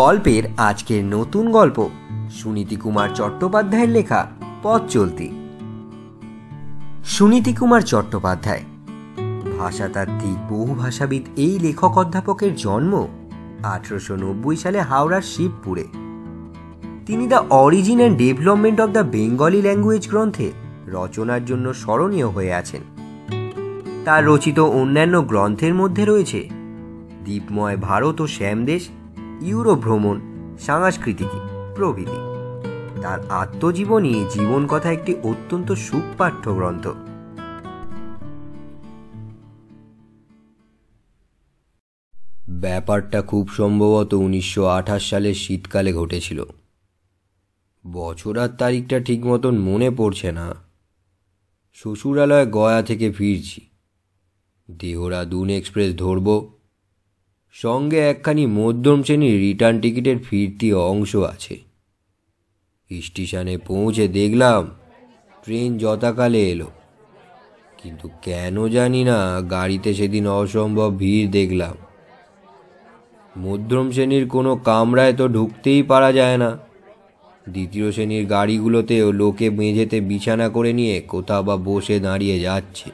গল্পের আজকের নতুন গল্প সুনীতি কুমার চট্টোপাধ্যায়ের লেখা পথ চলতি সুনীতি কুমার চট্টোপাধ্যায় ভাষাতাত্ত্বিক বহু ভাষাবিদ এই লেখক অধ্যাপকের জন্ম আঠেরোশো নব্বই সালে হাওড়ার শিবপুরে তিনি the origin and development of the Bengali language গ্রন্থে রচনার জন্য স্মরণীয় হয়ে আছেন তার রচিত অন্যান্য গ্রন্থের মধ্যে রয়েছে দীপময় ভারত ও শ্যামদেশ ইউরোপ ভ্রমণ সাংস্কৃতিক প্রভৃতি তার আত্মজীবনী জীবন কথা একটি অত্যন্ত সুপাঠ্য গ্রন্থ ব্যাপারটা খুব সম্ভবত উনিশশো সালের শীতকালে ঘটেছিল বছর আর তারিখটা ঠিক মতন মনে পড়ছে না শ্বশুরালয় গয়া থেকে ফিরছি দেহরাদুন এক্সপ্রেস ধরবো সঙ্গে একখানি মধ্যম শ্রেণীর রিটার্ন টিকিটের ফিরতি অংশ আছে স্টেশনে পৌঁছে দেখলাম ট্রেন যথাকালে এলো কিন্তু কেন জানি না গাড়িতে সেদিন অসম্ভব ভিড় দেখলাম মধ্যম শ্রেণীর কোনো কামরায় তো ঢুকতেই পারা যায় না দ্বিতীয় শ্রেণীর গাড়িগুলোতেও লোকে মেঝেতে বিছানা করে নিয়ে কোথাও বা বসে দাঁড়িয়ে যাচ্ছে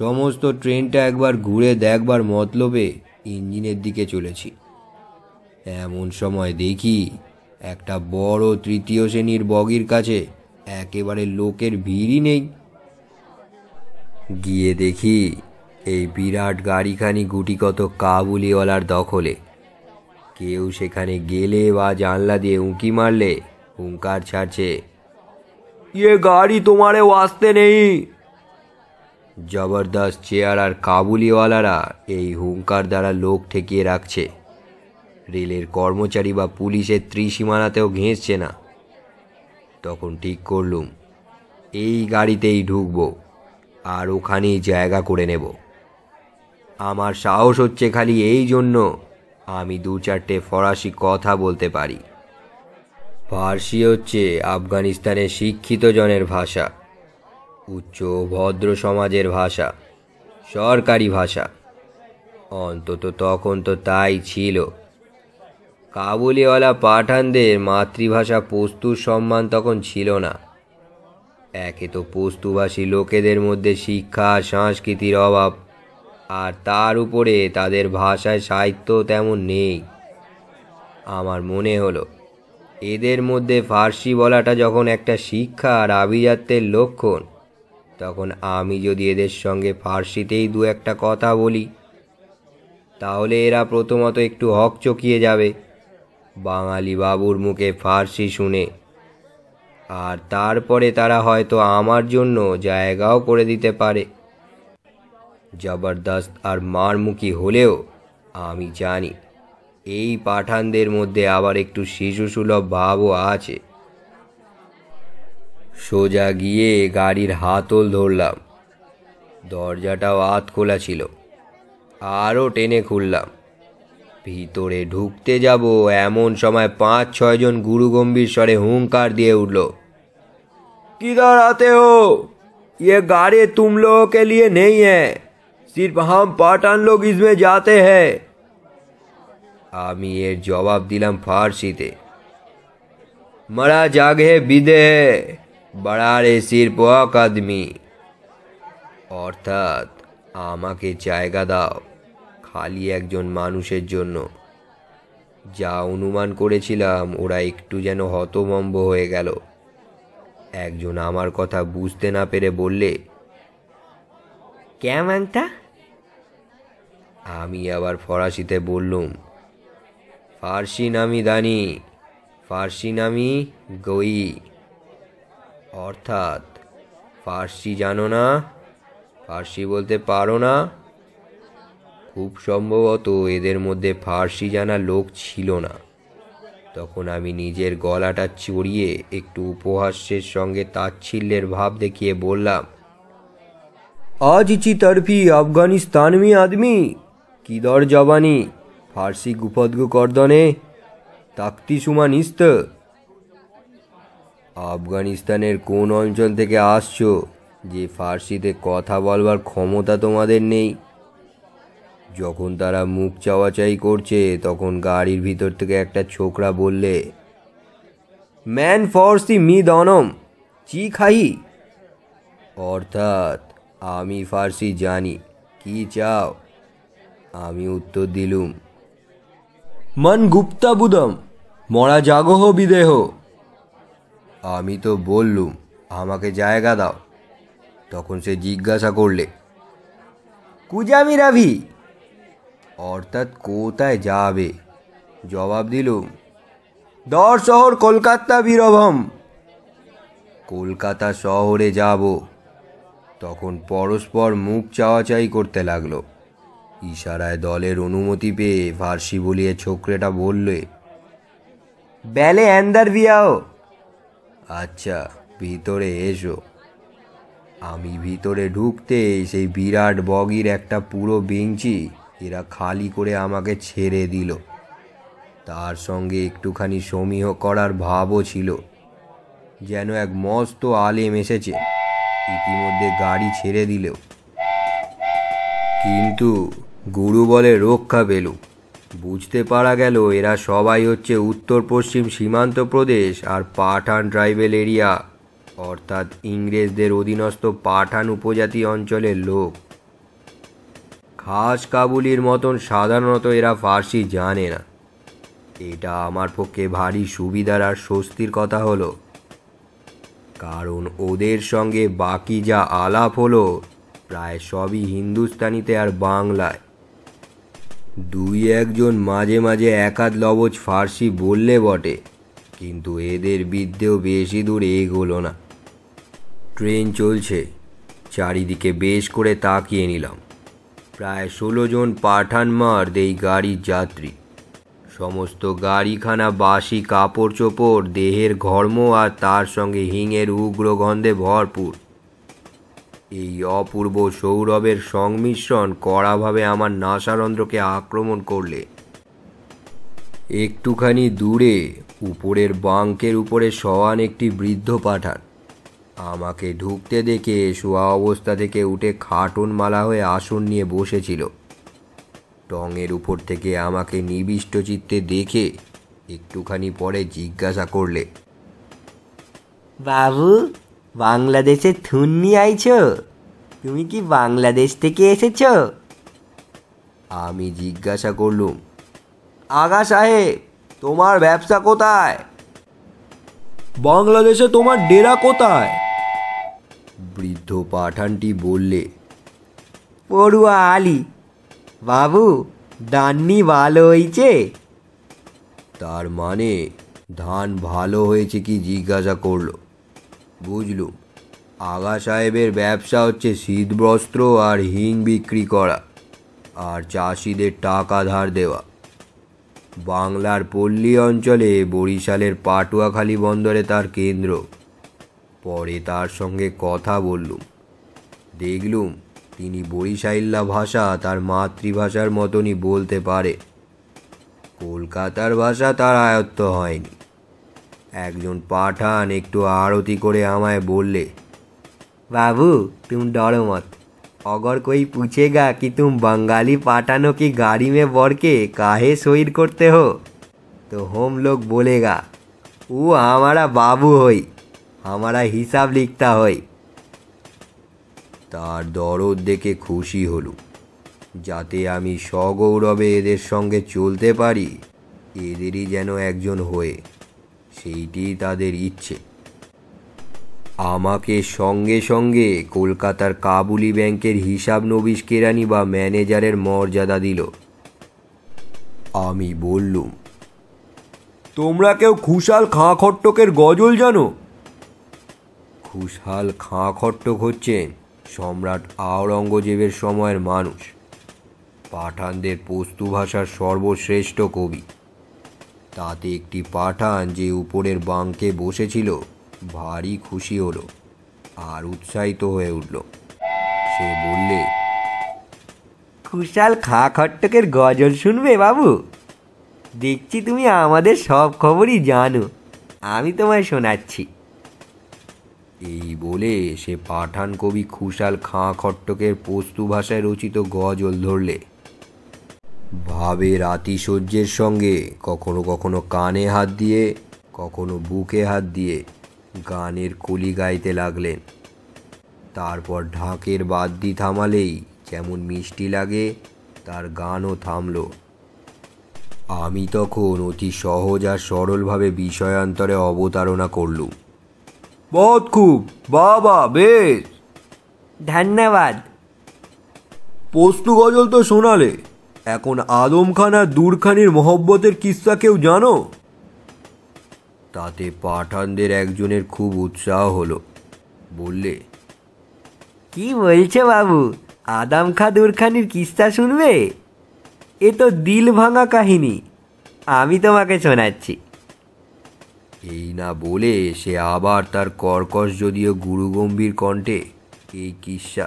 সমস্ত ট্রেনটা একবার ঘুরে দেখবার মতলবে ইঞ্জিনের দিকে চলেছি এমন সময় দেখি একটা বড় তৃতীয় শ্রেণীর বগির কাছে একেবারে লোকের ভিড়ই নেই গিয়ে দেখি এই বিরাট গাড়িখানি গুটিকত কাবুলিওয়ালার দখলে কেউ সেখানে গেলে বা জানলা দিয়ে উঁকি মারলে হুঙ্কার ছাড়ছে ইয়ে গাড়ি তোমারে আসতে নেই জবরদস্ত চেয়ার আর কাবুলিওয়ালারা এই হুঙ্কার দ্বারা লোক ঠেকিয়ে রাখছে রেলের কর্মচারী বা পুলিশের ত্রিসীমানাতেও ঘেঁচছে না তখন ঠিক করলুম এই গাড়িতেই ঢুকবো আর ওখানেই জায়গা করে নেব আমার সাহস হচ্ছে খালি এই জন্য আমি দু চারটে ফরাসি কথা বলতে পারি ফার্সি হচ্ছে আফগানিস্তানের শিক্ষিত জনের ভাষা উচ্চ ভদ্র সমাজের ভাষা সরকারি ভাষা অন্তত তখন তো তাই ছিল কাবুলিওয়ালা পাঠানদের মাতৃভাষা পস্তুর সম্মান তখন ছিল না একে তো পস্তুভাষী লোকেদের মধ্যে শিক্ষা সংস্কৃতির অভাব আর তার উপরে তাদের ভাষায় সাহিত্য তেমন নেই আমার মনে হলো এদের মধ্যে ফার্সি বলাটা যখন একটা শিক্ষা আর আভিজাত্যের লক্ষণ তখন আমি যদি এদের সঙ্গে ফার্সিতেই দু একটা কথা বলি তাহলে এরা প্রথমত একটু হক চকিয়ে যাবে বাঙালি বাবুর মুখে ফার্সি শুনে আর তারপরে তারা হয়তো আমার জন্য জায়গাও করে দিতে পারে জবরদস্ত আর মারমুখী হলেও আমি জানি এই পাঠানদের মধ্যে আবার একটু শিশুসুলভ ভাবও আছে সোজা গিয়ে গাড়ির হাতল ধরলাম দরজাটাও আত খোলা ছিল আরও টেনে খুললাম ভিতরে ঢুকতে যাব এমন সময় পাঁচ ছয়জন গুরু গম্ভীর স্বরে হুঙ্কার দিয়ে উঠল কি দাঁড়াতে হো ইয়ে গাড়ি তুম লোকে লিয়ে নেই হ্যাঁ है হাম পাঠান লোক ইসমে যাতে হ্যাঁ আমি এর জবাব দিলাম ফার্সিতে মারা জাগে বিদে বাড়ারে রেসির পোয়াক আদমি অর্থাৎ আমাকে জায়গা দাও খালি একজন মানুষের জন্য যা অনুমান করেছিলাম ওরা একটু যেন হতমম্ব হয়ে গেল একজন আমার কথা বুঝতে না পেরে বললে তা আমি আবার ফরাসিতে বললুম ফার্সি নামি দানি ফার্সি নামি গই অর্থাৎ ফার্সি জানো না ফার্সি বলতে পারো না খুব সম্ভবত এদের মধ্যে ফার্সি জানা লোক ছিল না তখন আমি নিজের গলাটা চড়িয়ে একটু উপহাস্যের সঙ্গে তাচ্ছিল্যের ভাব দেখিয়ে বললাম আজ ইচি তরফি আফগানিস্তান মি আদমি কি দর জবানি ফার্সি গুফদগু করদনে তাকতি সুমানিস্ত আফগানিস্তানের কোন অঞ্চল থেকে আসছো যে ফার্সিতে কথা বলবার ক্ষমতা তোমাদের নেই যখন তারা মুখ চাওয়াচাই করছে তখন গাড়ির ভিতর থেকে একটা ছোকরা বললে ম্যান ফরসি মি দনম চি খাই অর্থাৎ আমি ফার্সি জানি কি চাও আমি উত্তর দিলুম মন গুপ্তা বুদম মরা জাগহ বিদেহ আমি তো বললুম আমাকে জায়গা দাও তখন সে জিজ্ঞাসা করলে কুজামি রাভি অর্থাৎ কোথায় যাবে জবাব দিলুম দর শহর কলকাতা বীরভম কলকাতা শহরে যাব তখন পরস্পর মুখ চাওয়াচাই করতে লাগলো ইশারায় দলের অনুমতি পেয়ে ফার্সি বলিয়ে ছোকরেটা বললে বেলে অ্যান্দার বিয়াও আচ্ছা ভিতরে এসো আমি ভিতরে ঢুকতে সেই বিরাট বগির একটা পুরো বেঞ্চি এরা খালি করে আমাকে ছেড়ে দিল তার সঙ্গে একটুখানি সমীহ করার ভাবও ছিল যেন এক মস্ত আলেম এসেছে ইতিমধ্যে গাড়ি ছেড়ে দিল কিন্তু গুরু বলে রক্ষা পেলুক বুঝতে পারা গেল এরা সবাই হচ্ছে উত্তর পশ্চিম সীমান্ত প্রদেশ আর পাঠান ট্রাইবেল এরিয়া অর্থাৎ ইংরেজদের অধীনস্থ পাঠান উপজাতি অঞ্চলের লোক খাস কাবুলির মতন সাধারণত এরা ফার্সি জানে না এটা আমার পক্ষে ভারী সুবিধার আর স্বস্তির কথা হলো কারণ ওদের সঙ্গে বাকি যা আলাপ হলো প্রায় সবই হিন্দুস্তানিতে আর বাংলায় দুই একজন মাঝে মাঝে একাধ লবজ ফার্সি বললে বটে কিন্তু এদের বিদ্যেও বেশি দূর এগোলো না ট্রেন চলছে চারিদিকে বেশ করে তাকিয়ে নিলাম প্রায় ষোলো জন পাঠান মার্দ এই গাড়ির যাত্রী সমস্ত গাড়িখানা বাসি কাপড় চোপড় দেহের ঘর্ম আর তার সঙ্গে হিংয়ের উগ্র গন্ধে ভরপুর এই অপূর্ব সৌরভের সংমিশ্রণ কড়াভাবে আমার নাসারন্ধ্রকে আক্রমণ করলে একটুখানি দূরে উপরের বাঙ্কের উপরে সওয়ান একটি বৃদ্ধ পাঠান আমাকে ঢুকতে দেখে শোয়া অবস্থা থেকে উঠে খাটন মালা হয়ে আসন নিয়ে বসেছিল টঙের উপর থেকে আমাকে নিবিষ্ট চিত্তে দেখে একটুখানি পরে জিজ্ঞাসা করলে বাবু বাংলাদেশে থুন্নি আইছ আইছো তুমি কি বাংলাদেশ থেকে এসেছ আমি জিজ্ঞাসা করলুম আগা সাহেব তোমার ব্যবসা কোথায় বাংলাদেশে তোমার ডেরা কোথায় বৃদ্ধ পাঠানটি বললে পড়ুয়া আলি বাবু ডান্নি ভালো হয়েছে তার মানে ধান ভালো হয়েছে কি জিজ্ঞাসা করলো বুঝলুম আগা সাহেবের ব্যবসা হচ্ছে শীতবস্ত্র আর হিং বিক্রি করা আর চাষিদের টাকা ধার দেওয়া বাংলার পল্লী অঞ্চলে বরিশালের পাটুয়াখালী বন্দরে তার কেন্দ্র পরে তার সঙ্গে কথা বললুম দেখলুম তিনি বরিশাইল্লা ভাষা তার মাতৃভাষার মতনই বলতে পারে কলকাতার ভাষা তার আয়ত্ত হয়নি একজন পাঠান একটু আরতি করে আমায় বললে বাবু তুম ডরো মত অগর কই পুছেগা কি তুম বাঙ্গালি পাঠানো কি গাড়ি মে বরকে কাহে সইর করতে হো তো হোম লোক বলেগা ও আমারা বাবু হই আমারা হিসাব লিখতা হই তার দরদ দেখে খুশি হলু যাতে আমি সগৌরবে এদের সঙ্গে চলতে পারি এদেরই যেন একজন হয়ে সেইটি তাদের ইচ্ছে আমাকে সঙ্গে সঙ্গে কলকাতার কাবুলি ব্যাংকের হিসাব নবিশ কেরানি বা ম্যানেজারের মর্যাদা দিল আমি বললুম তোমরা কেউ খুশাল খাঁ খট্টকের গজল জানো খুশাল খাঁ খট্টক হচ্ছেন সম্রাট আওরঙ্গজেবের সময়ের মানুষ পাঠানদের পস্তু ভাষার সর্বশ্রেষ্ঠ কবি তাতে একটি পাঠান যে উপরের বাঁকে বসেছিল ভারী খুশি হলো আর উৎসাহিত হয়ে উঠল সে বললে কুশাল খা খট্টকের গজল শুনবে বাবু দেখছি তুমি আমাদের সব খবরই জানো আমি তোমায় শোনাচ্ছি এই বলে সে পাঠান কবি খুশাল খাঁ খট্টকের পস্তু ভাষায় রচিত গজল ধরলে ভাবের আতিশয্যের সঙ্গে কখনো কখনো কানে হাত দিয়ে কখনো বুকে হাত দিয়ে গানের কলি গাইতে লাগলেন তারপর ঢাকের বাদ্যি থামালেই যেমন মিষ্টি লাগে তার গানও থামল আমি তখন অতি সহজ আর সরলভাবে বিষয়ান্তরে অবতারণা করলুম বহুত খুব বাবা বেশ ধন্যবাদ পোস্তু গজল তো শোনালে এখন আদম খান আর দূরখানির মহব্বতের কিস্সা কেউ জানো তাতে পাঠানদের একজনের খুব উৎসাহ হলো বললে কি বলছে বাবু আদাম খা দূরখানির কিস্তা শুনবে এ তো দিল ভাঙা কাহিনী আমি তোমাকে শোনাচ্ছি এই না বলে সে আবার তার কর্কশ যদিও গুরুগম্ভীর কণ্ঠে এই কিস্সা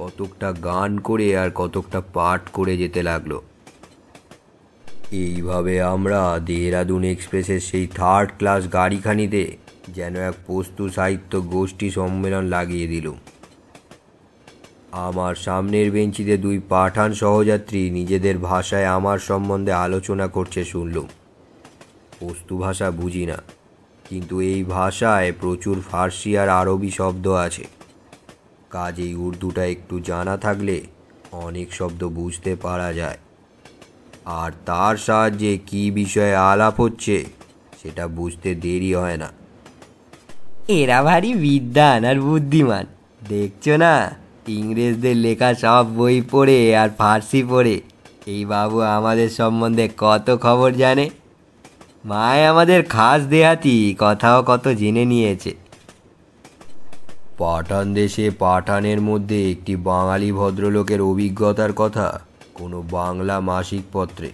কতকটা গান করে আর কতকটা পাঠ করে যেতে লাগলো এইভাবে আমরা দেহরাদুন এক্সপ্রেসের সেই থার্ড ক্লাস গাড়িখানিতে যেন এক পস্তু সাহিত্য গোষ্ঠী সম্মেলন লাগিয়ে দিল আমার সামনের বেঞ্চিতে দুই পাঠান সহযাত্রী নিজেদের ভাষায় আমার সম্বন্ধে আলোচনা করছে শুনলুম পস্তু ভাষা বুঝি না কিন্তু এই ভাষায় প্রচুর ফার্সি আর আরবি শব্দ আছে কাজেই উর্দুটা একটু জানা থাকলে অনেক শব্দ বুঝতে পারা যায় আর তার সাহায্যে কি বিষয়ে আলাপ হচ্ছে সেটা বুঝতে দেরি হয় না এরা ভারী বিদ্যান আর বুদ্ধিমান দেখছো না ইংরেজদের লেখা সব বই পড়ে আর ফার্সি পড়ে এই বাবু আমাদের সম্বন্ধে কত খবর জানে মায় আমাদের খাস দেহাতি কথাও কত জেনে নিয়েছে পাঠান দেশে পাঠানের মধ্যে একটি বাঙালি ভদ্রলোকের অভিজ্ঞতার কথা কোনো বাংলা মাসিক পত্রে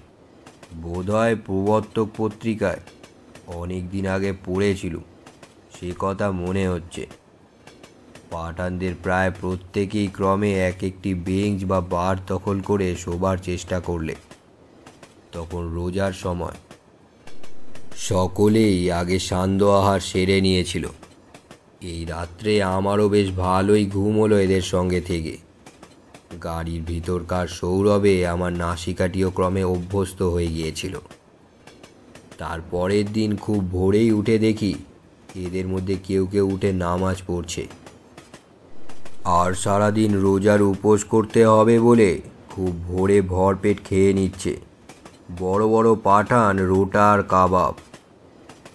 বোধহয় প্রবর্তক পত্রিকায় অনেক দিন আগে পড়েছিল সে কথা মনে হচ্ছে পাঠানদের প্রায় প্রত্যেকেই ক্রমে এক একটি বেঞ্চ বা বার দখল করে শোবার চেষ্টা করলে তখন রোজার সময় সকলেই আগে সান্দ আহার সেরে নিয়েছিল এই রাত্রে আমারও বেশ ভালোই ঘুম হলো এদের সঙ্গে থেকে গাড়ির ভিতরকার সৌরভে আমার নাসিকাটিও ক্রমে অভ্যস্ত হয়ে গিয়েছিল তারপরের দিন খুব ভোরেই উঠে দেখি এদের মধ্যে কেউ কেউ উঠে নামাজ পড়ছে আর সারাদিন রোজার উপোস করতে হবে বলে খুব ভোরে ভরপেট খেয়ে নিচ্ছে বড় বড় পাঠান রোটার কাবাব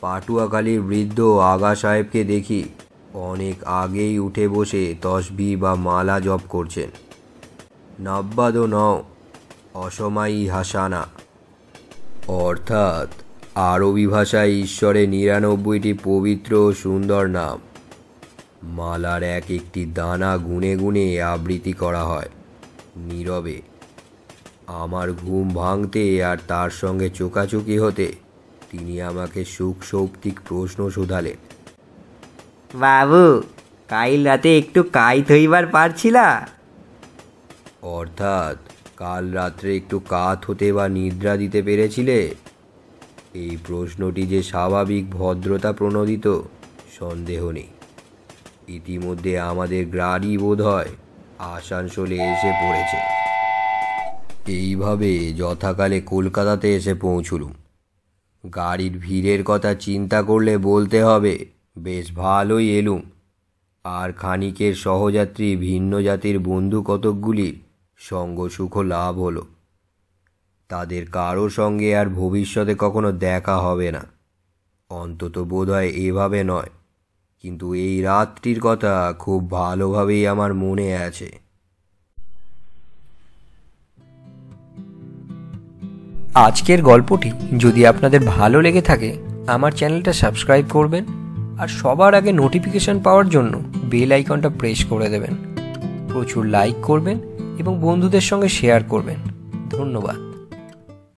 পাটুয়াখালীর বৃদ্ধ আগা সাহেবকে দেখি অনেক আগেই উঠে বসে তসবি বা মালা জপ করছেন নব্বাদ ন অসময়ী হাসানা অর্থাৎ আরবি ভাষায় ঈশ্বরের নিরানব্বইটি পবিত্র সুন্দর নাম মালার এক একটি দানা গুনে গুনে আবৃত্তি করা হয় নীরবে আমার ঘুম ভাঙতে আর তার সঙ্গে চোকাচুকি হতে তিনি আমাকে সুখ শৌক্তিক প্রশ্ন শোধালেন বাবু কাল রাতে একটু কাই থইবার পারছিলা অর্থাৎ কাল রাত্রে একটু কাত হতে বা নিদ্রা দিতে পেরেছিলে এই প্রশ্নটি যে স্বাভাবিক ভদ্রতা প্রণোদিত সন্দেহ নেই ইতিমধ্যে আমাদের গাড়ি বোধ হয় আসানসোলে এসে পড়েছে এইভাবে যথাকালে কলকাতাতে এসে পৌঁছলুম গাড়ির ভিড়ের কথা চিন্তা করলে বলতে হবে বেশ ভালোই এলুম আর খানিকের সহযাত্রী ভিন্ন জাতির বন্ধু কতকগুলির সঙ্গ সুখ লাভ হলো তাদের কারো সঙ্গে আর ভবিষ্যতে কখনো দেখা হবে না অন্তত বোধহয় এভাবে নয় কিন্তু এই রাত্রির কথা খুব ভালোভাবেই আমার মনে আছে আজকের গল্পটি যদি আপনাদের ভালো লেগে থাকে আমার চ্যানেলটা সাবস্ক্রাইব করবেন আর সবার আগে নোটিফিকেশান পাওয়ার জন্য বেল আইকনটা প্রেস করে দেবেন প্রচুর লাইক করবেন এবং বন্ধুদের সঙ্গে শেয়ার করবেন ধন্যবাদ